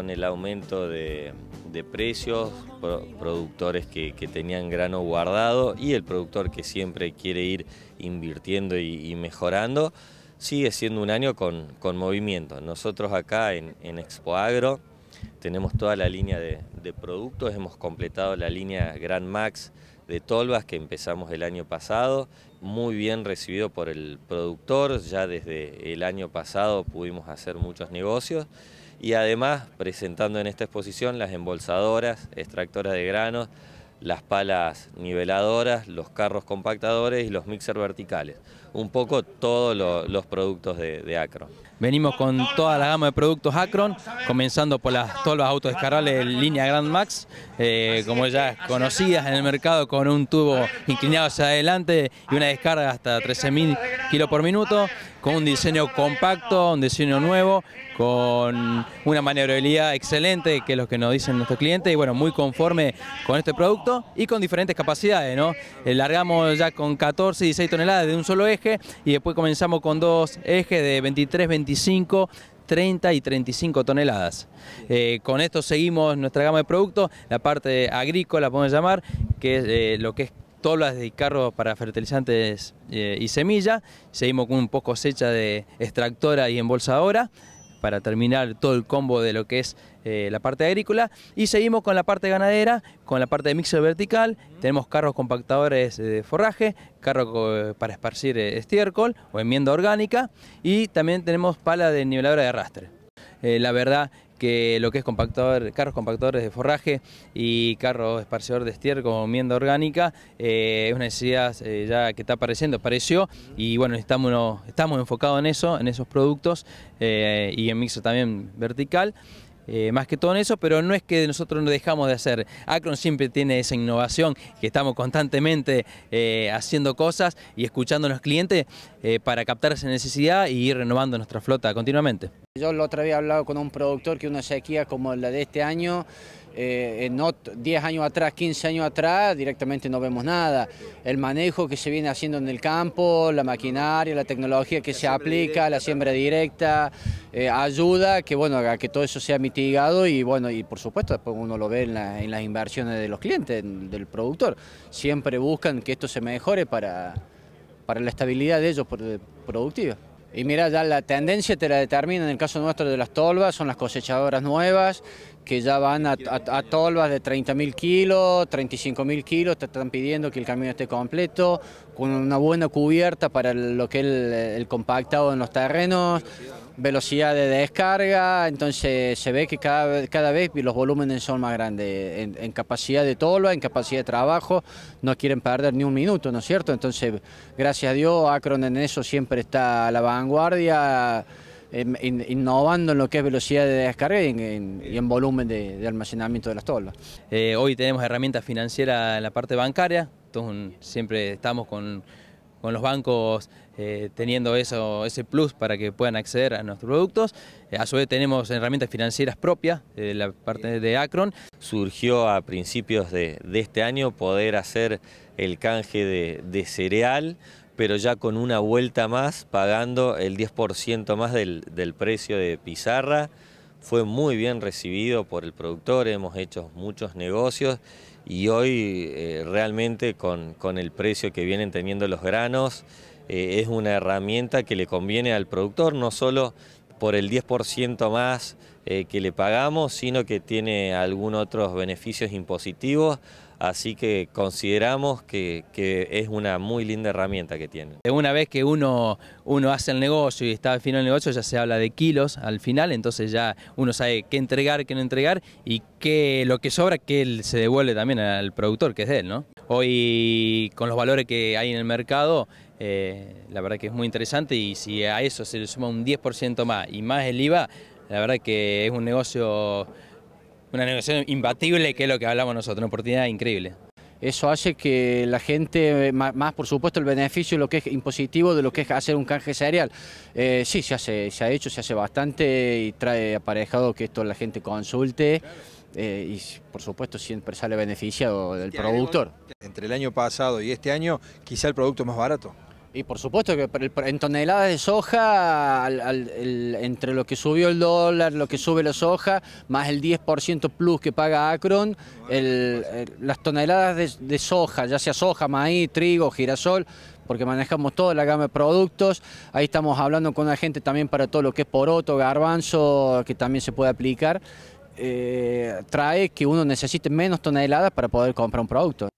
con el aumento de, precios, productores que, tenían grano guardado y el productor que siempre quiere ir invirtiendo y, mejorando, sigue siendo un año con, movimiento. Nosotros acá en, Expo Agro tenemos toda la línea de, de productos, hemos completado la línea Grand Max de Tolvas que empezamos el año pasado, muy bien recibido por el productor, ya desde el año pasado pudimos hacer muchos negocios y además presentando en esta exposición las embolsadoras, extractoras de granos, las palas niveladoras, los carros compactadores y los mixers verticales. Un poco todos los productos de, Acron. Venimos con toda la gama de productos Acron, comenzando por las tolvas autodescargables de línea Grand Max, eh, como ya conocidas en el mercado, con un tubo inclinado hacia adelante y una descarga hasta 13.000 kilos por minuto con un diseño compacto, un diseño nuevo, con una maniobrabilidad excelente, que es lo que nos dicen nuestros clientes, y bueno, muy conforme con este producto y con diferentes capacidades, ¿no? Eh, largamos ya con 14, y 16 toneladas de un solo eje y después comenzamos con dos ejes de 23, 25, 30 y 35 toneladas. Eh, con esto seguimos nuestra gama de productos, la parte agrícola podemos llamar, que es eh, lo que es tolas de carro para fertilizantes eh, y semilla. Seguimos con un poco cosecha de extractora y embolsadora para terminar todo el combo de lo que es eh, la parte agrícola. Y seguimos con la parte ganadera, con la parte de mixer vertical. Tenemos carros compactadores eh, de forraje, carros para esparcir estiércol o enmienda orgánica. Y también tenemos pala de niveladora de arrastre. la verdad que lo que es compactador, carros compactadores de forraje y carros esparcedor de estiércol con mienda orgánica, eh, es una necesidad eh, ya que está apareciendo, apareció y bueno, estamos, estamos enfocados en eso, en esos productos eh, y en mixo también vertical. más que todo en eso, pero no es que nosotros no dejamos de hacer. Acron siempre tiene esa innovación, que estamos constantemente haciendo cosas y escuchando a los clientes para captar esa necesidad y ir renovando nuestra flota continuamente. Yo la otra vez he hablado con un productor que una sequía como la de este año, 10 eh, años atrás, 15 años atrás, directamente no vemos nada. El manejo que se viene haciendo en el campo, la maquinaria, la tecnología que se aplica, la siembra directa, eh, ayuda que, bueno, a que todo eso sea mitigado y, bueno, y por supuesto después uno lo ve en, las inversiones de los clientes, del productor. Siempre buscan que esto se mejore para, para la estabilidad de ellos productiva. Y mira, ya la tendencia te la determina en el caso nuestro de las tolvas, son las cosechadoras nuevas, que ya van a, tolvas de 30.000 kilos, 35.000 kilos, te están pidiendo que el camino esté completo, con una buena cubierta para lo que es el, compactado en los terrenos, velocidad de descarga, entonces se ve que cada, cada vez los volúmenes son más grandes, en, capacidad de tolva, en capacidad de trabajo, no quieren perder ni un minuto, ¿no es cierto? Entonces, gracias a Dios, Akron en eso siempre está a la vanguardia. Em, innovando en lo que es velocidad de descarga y en, volumen de, almacenamiento de las tolas. Eh, hoy tenemos herramientas financieras en la parte bancaria, siempre estamos con, los bancos eh, teniendo ese plus para que puedan acceder a nuestros productos. Eh, a su vez tenemos herramientas financieras propias de la parte de Acron. Surgió a principios de, este año poder hacer el canje de cereal pero ya con una vuelta más, pagando el 10% más del, precio de pizarra. Fue muy bien recibido por el productor, hemos hecho muchos negocios y hoy eh, realmente con, el precio que vienen teniendo los granos eh, es una herramienta que le conviene al productor, no solo por el 10% más eh, que le pagamos, sino que tiene algunos otros beneficios impositivos Así que consideramos que, es una muy linda herramienta que tiene. Una vez que uno, uno hace el negocio y está al final del negocio, ya se habla de kilos al final, entonces ya uno sabe qué entregar, qué no entregar y que lo que sobra que él se devuelve también al productor, que es de él. ¿no? Hoy, con los valores que hay en el mercado, eh, la verdad que es muy interesante y si a eso se le suma un 10% más y más el IVA, la verdad que es un negocio una negociación imbatible, que es lo que hablamos nosotros, una oportunidad increíble. Eso hace que la gente, más por supuesto el beneficio lo que es impositivo de lo que es hacer un canje cereal. Eh, sí, se, hace, se ha hecho, se hace bastante y trae aparejado que esto la gente consulte eh, y por supuesto siempre sale beneficiado del productor. Entre el año pasado y este año, quizá el producto más barato. Y por supuesto que en toneladas de soja, entre lo que subió el dólar, lo que sube la soja, más el 10% plus que paga Acron, las toneladas de, soja, ya sea soja, maíz, trigo, girasol, porque manejamos toda la gama de productos. Ahí estamos hablando con la gente también para todo lo que es poroto, garbanzo, que también se puede aplicar. Eh, trae que uno necesite menos toneladas para poder comprar un producto.